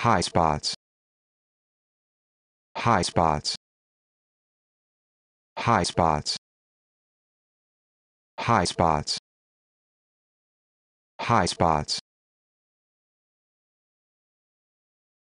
High spots. High spots. High spots. High spots. High spots.